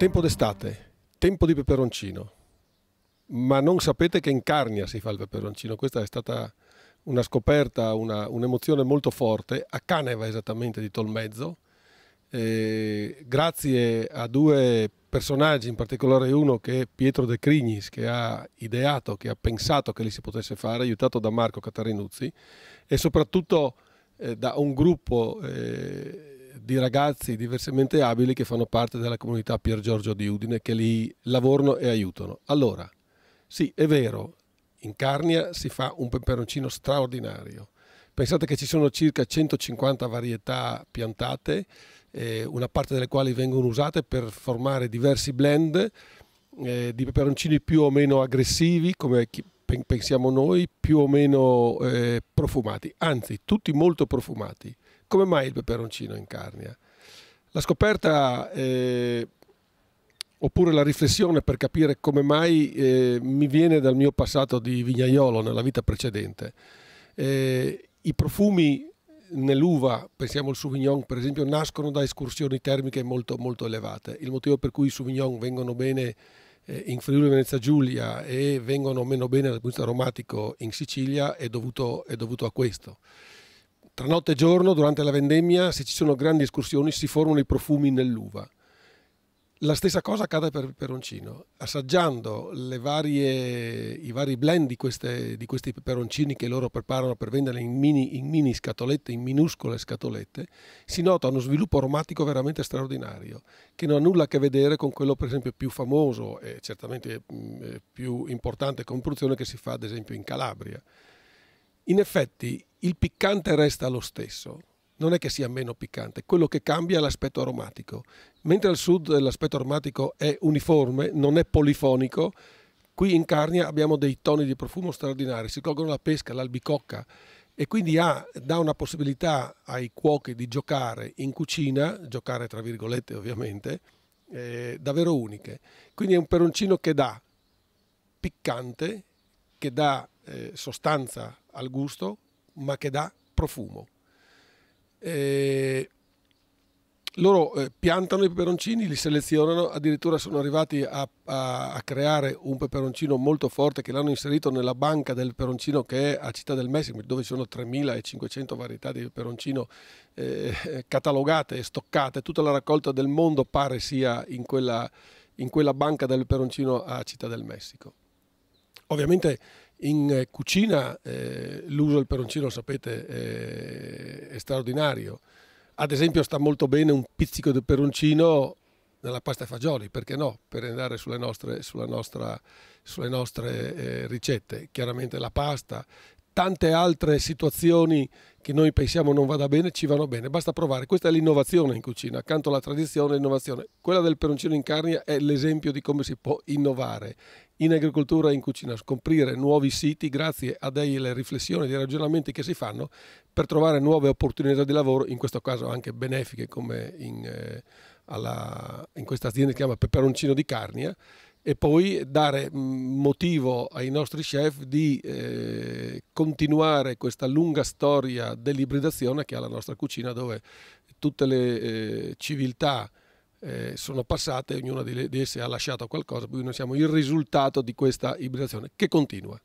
Tempo d'estate, tempo di peperoncino, ma non sapete che in Carnia si fa il peperoncino, questa è stata una scoperta, un'emozione molto forte, a Caneva esattamente di Tolmezzo, eh, grazie a due personaggi, in particolare uno che è Pietro De Crignis, che ha ideato, che ha pensato che li si potesse fare, aiutato da Marco Catarinuzzi, e soprattutto eh, da un gruppo... Eh, di ragazzi diversamente abili che fanno parte della comunità Pier Giorgio di Udine che li lavorano e aiutano. Allora, sì, è vero, in Carnia si fa un peperoncino straordinario. Pensate che ci sono circa 150 varietà piantate, eh, una parte delle quali vengono usate per formare diversi blend eh, di peperoncini più o meno aggressivi, come pensiamo noi, più o meno eh, profumati, anzi tutti molto profumati. Come mai il peperoncino incarnia? La scoperta eh, oppure la riflessione per capire come mai eh, mi viene dal mio passato di vignaiolo nella vita precedente. Eh, I profumi nell'uva, pensiamo al Sauvignon per esempio, nascono da escursioni termiche molto, molto elevate. Il motivo per cui i Sauvignon vengono bene eh, in Friuli Venezia Giulia e vengono meno bene dal punto di vista aromatico in Sicilia è dovuto, è dovuto a questo. Tra notte e giorno, durante la vendemmia, se ci sono grandi escursioni, si formano i profumi nell'uva. La stessa cosa accade per il peperoncino. Assaggiando varie, i vari blend di, queste, di, questi peperoncini che loro preparano per vendere in mini, in mini scatolette, in minuscole scatolette, si nota uno sviluppo aromatico veramente straordinario, che non ha nulla a che vedere con quello per esempio più famoso e certamente mm, eh, più importante con produzione che si fa ad esempio in Calabria. In effetti il piccante resta lo stesso, non è che sia meno piccante, quello che cambia è l'aspetto aromatico. Mentre al sud l'aspetto aromatico è uniforme, non è polifonico, qui in Carnia abbiamo dei toni di profumo straordinari, si colgono la pesca, l'albicocca e quindi ha, dà una possibilità ai cuochi di giocare in cucina, giocare tra virgolette ovviamente, eh, davvero uniche. Quindi è un peroncino che dà piccante, che dà eh, sostanza al gusto, ma che dà profumo. Eh, loro eh, piantano i peperoncini, li selezionano, addirittura sono arrivati a, a, a creare un peperoncino molto forte che l'hanno inserito nella banca del peperoncino che è a Città del Messico, dove ci sono 3.500 varietà di peperoncino eh, catalogate e stoccate. Tutta la raccolta del mondo pare sia in quella, in quella banca del peperoncino a Città del Messico. Ovviamente in eh, cucina eh, l'uso del peroncino, sapete, è, eh, è straordinario. Ad esempio sta molto bene un pizzico di peroncino nella pasta e fagioli, perché no? Per andare sulle nostre, nostra, sulle nostre eh, ricette. Chiaramente la pasta, tante altre situazioni che noi pensiamo non vada bene, ci vanno bene, basta provare. Questa è l'innovazione in cucina, accanto alla tradizione, l'innovazione. Quella del peroncino in carne è l'esempio di come si può innovare in agricoltura e in cucina, scoprire nuovi siti grazie a delle riflessioni, dei ragionamenti che si fanno per trovare nuove opportunità di lavoro, in questo caso anche benefiche come in, eh, alla, in questa azienda che si chiama Peperoncino di Carnia e poi dare mm, motivo ai nostri chef di eh, continuare questa lunga storia dell'ibridazione che ha la nostra cucina dove tutte le eh, civiltà eh, sono passate, ognuna di esse ha lasciato qualcosa, per noi siamo il risultato di questa ibridazione che continua.